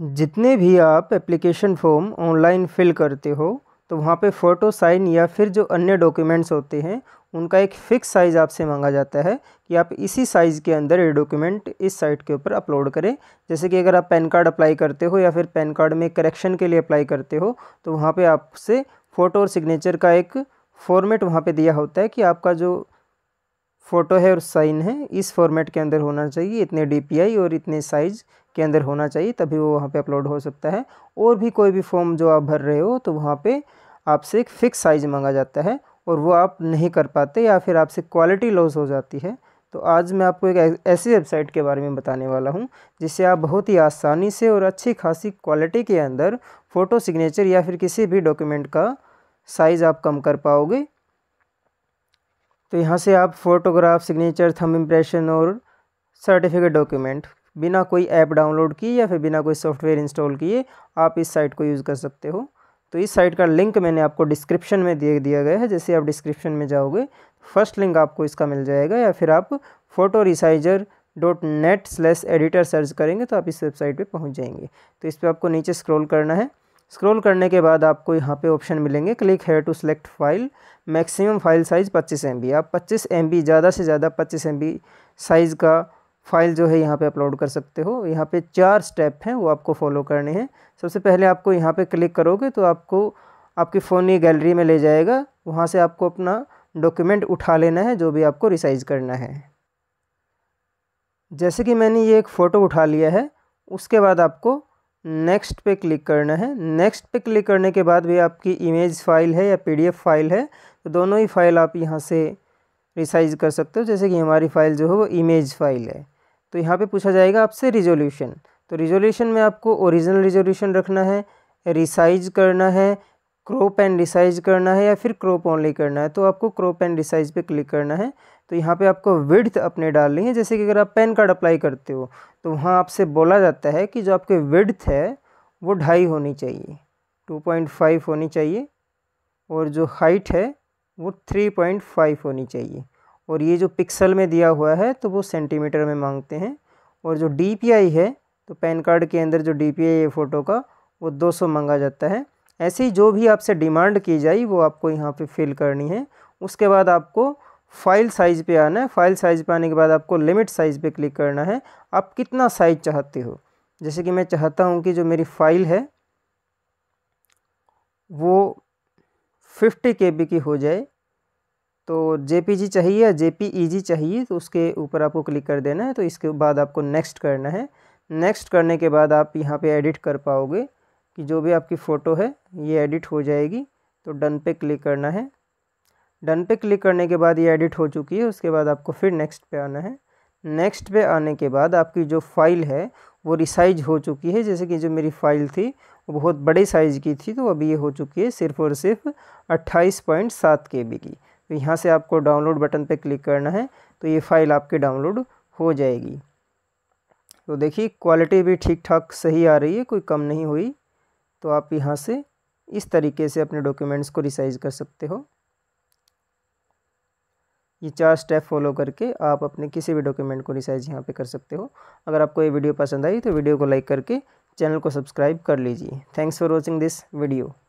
जितने भी आप एप्लीकेशन फॉर्म ऑनलाइन फिल करते हो तो वहाँ पे फ़ोटो साइन या फिर जो अन्य डॉक्यूमेंट्स होते हैं उनका एक फ़िक्स साइज़ आपसे मांगा जाता है कि आप इसी साइज़ के अंदर ये डॉक्यूमेंट इस साइट के ऊपर अपलोड करें जैसे कि अगर आप पैन कार्ड अप्लाई करते हो या फिर पैन कार्ड में करेक्शन के लिए अप्लाई करते हो तो वहाँ पर आपसे फ़ोटो और सिग्नेचर का एक फॉर्मेट वहाँ पर दिया होता है कि आपका जो फ़ोटो है और साइन है इस फॉर्मेट के अंदर होना चाहिए इतने डी और इतने साइज़ के अंदर होना चाहिए तभी वो वहाँ पे अपलोड हो सकता है और भी कोई भी फॉर्म जो आप भर रहे हो तो वहाँ पे आपसे एक फ़िक्स साइज़ मांगा जाता है और वो आप नहीं कर पाते या फिर आपसे क्वालिटी लॉस हो जाती है तो आज मैं आपको एक ऐसी वेबसाइट के बारे में बताने वाला हूँ जिससे आप बहुत ही आसानी से और अच्छी खासी क्वालिटी के अंदर फ़ोटो सिग्नेचर या फिर किसी भी डॉक्यूमेंट का साइज़ आप कम कर पाओगे तो यहाँ से आप फोटोग्राफ सिग्नेचर थम इम्प्रेशन और सर्टिफिकेट डॉक्यूमेंट बिना कोई ऐप डाउनलोड किए या फिर बिना कोई सॉफ्टवेयर इंस्टॉल किए आप इस साइट को यूज़ कर सकते हो तो इस साइट का लिंक मैंने आपको डिस्क्रिप्शन में दे दिया गया है जैसे आप डिस्क्रिप्शन में जाओगे फर्स्ट लिंक आपको इसका मिल जाएगा या फिर आप photo resizer dot net slash editor search करेंगे तो आप इस वेबसाइट पे पहुंच जाएंगे तो इस पर आपको नीचे स्क्रॉल करना है स्क्रॉल करने के बाद आपको यहाँ पे ऑप्शन मिलेंगे click here to select file maximum file size 25 M आप 25 एम ज़्यादा से ज़्यादा 25 एम साइज़ का फाइल जो है यहाँ पे अपलोड कर सकते हो यहाँ पे चार स्टेप हैं वो आपको फॉलो करने हैं सबसे पहले आपको यहाँ पे क्लिक करोगे तो आपको आपकी फ़ोन ये गैलरी में ले जाएगा वहाँ से आपको अपना डॉक्यूमेंट उठा लेना है जो भी आपको रिसाइज करना है जैसे कि मैंने ये एक फ़ोटो उठा लिया है उसके बाद आपको नेक्स्ट पे क्लिक करना है नेक्स्ट पे क्लिक करने के बाद भी आपकी इमेज फाइल है या पीडीएफ फाइल है तो दोनों ही फाइल आप यहाँ से रिसाइज कर सकते हो जैसे कि हमारी फ़ाइल जो है वो इमेज फाइल है तो यहाँ पे पूछा जाएगा आपसे रिजोल्यूशन तो रिजोल्यूशन में आपको ओरिजिनल रिजोल्यूशन रखना है रिसाइज करना है क्रोप एंड रिसाइज करना है या फिर क्रोप ओनली करना है तो आपको क्रोप एंड रिसाइज पे क्लिक करना है तो यहाँ पे आपको विड्थ अपने डालनी है जैसे कि अगर आप पैन कार्ड अप्लाई करते हो तो वहाँ आपसे बोला जाता है कि जो आपके विड्थ है वो ढाई होनी चाहिए टू पॉइंट फाइव होनी चाहिए और जो हाइट है वो थ्री पॉइंट फाइव होनी चाहिए और ये जो पिक्सल में दिया हुआ है तो वो सेंटीमीटर में मांगते हैं और जो डी है तो पैन कार्ड के अंदर जो डी है फ़ोटो का वो 200 मांगा जाता है ऐसे ही जो भी आपसे डिमांड की जाए वो आपको यहाँ पे फिल करनी है उसके बाद आपको फाइल साइज़ पे आना है फाइल साइज़ पे आने के बाद आपको लिमिट साइज़ पे क्लिक करना है आप कितना साइज़ चाहते हो जैसे कि मैं चाहता हूँ कि जो मेरी फ़ाइल है वो फिफ्टी के की हो जाए तो जे चाहिए या जे पी चाहिए तो उसके ऊपर आपको क्लिक कर देना है तो इसके बाद आपको नेक्स्ट करना है नेक्स्ट करने के बाद आप यहाँ पे एडिट कर पाओगे कि जो भी आपकी फ़ोटो है ये एडिट हो जाएगी तो डन पे क्लिक करना है डन पे क्लिक करने के बाद ये एडिट हो चुकी है उसके बाद आपको फिर नेक्स्ट पे आना है नेक्स्ट पे आने के बाद आपकी जो फ़ाइल है वो रिसाइज हो चुकी है जैसे कि जो मेरी फ़ाइल थी वो बहुत बड़े साइज़ की थी तो अभी ये हो चुकी है सिर्फ और सिर्फ अट्ठाईस पॉइंट सात के बी की तो यहाँ से आपको डाउनलोड बटन पर क्लिक करना है तो ये फ़ाइल आपकी डाउनलोड हो जाएगी तो देखिए क्वालिटी भी ठीक ठाक सही आ रही है कोई कम नहीं हुई तो आप यहाँ से इस तरीके से अपने डॉक्यूमेंट्स को रिसाइज कर सकते हो ये चार स्टेप फॉलो करके आप अपने किसी भी डॉक्यूमेंट को रिसाइज यहाँ पे कर सकते हो अगर आपको ये वीडियो पसंद आई तो वीडियो को लाइक करके चैनल को सब्सक्राइब कर लीजिए thanks for watching this video